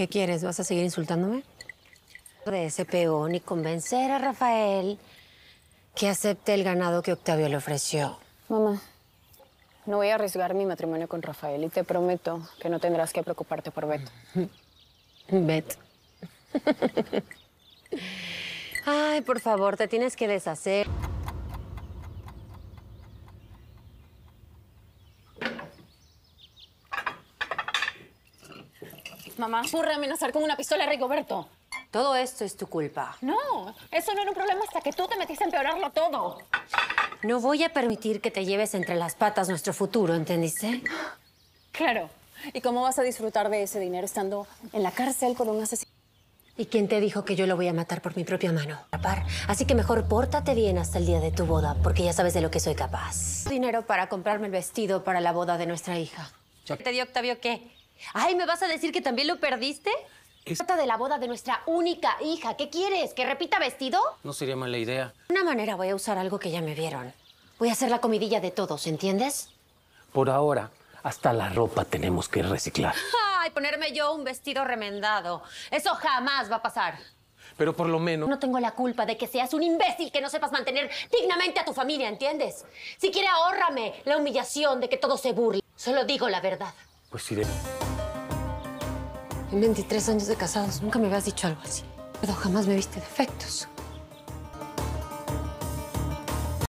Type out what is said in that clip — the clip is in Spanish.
¿Qué quieres? ¿Vas a seguir insultándome? De ese peón y convencer a Rafael que acepte el ganado que Octavio le ofreció. Mamá, no voy a arriesgar mi matrimonio con Rafael y te prometo que no tendrás que preocuparte por Beto. Bet. Ay, por favor, te tienes que deshacer. Mamá, por amenazar con una pistola a Rigoberto. Todo esto es tu culpa. No, eso no era un problema hasta que tú te metiste a empeorarlo todo. No voy a permitir que te lleves entre las patas nuestro futuro, ¿entendiste? Claro. ¿Y cómo vas a disfrutar de ese dinero estando en la cárcel con un asesino? ¿Y quién te dijo que yo lo voy a matar por mi propia mano? Así que mejor pórtate bien hasta el día de tu boda, porque ya sabes de lo que soy capaz. Dinero para comprarme el vestido para la boda de nuestra hija. ¿Qué ¿Te dio Octavio qué? Ay, ¿me vas a decir que también lo perdiste? Es... Trata de la boda de nuestra única hija. ¿Qué quieres? ¿Que repita vestido? No sería mala idea. De una manera voy a usar algo que ya me vieron. Voy a hacer la comidilla de todos, ¿entiendes? Por ahora, hasta la ropa tenemos que reciclar. Ay, ponerme yo un vestido remendado. Eso jamás va a pasar. Pero por lo menos... No tengo la culpa de que seas un imbécil que no sepas mantener dignamente a tu familia, ¿entiendes? Si quiere, ahórrame la humillación de que todo se burle. Solo digo la verdad. Pues iremos. En 23 años de casados nunca me habías dicho algo así. Pero jamás me viste defectos.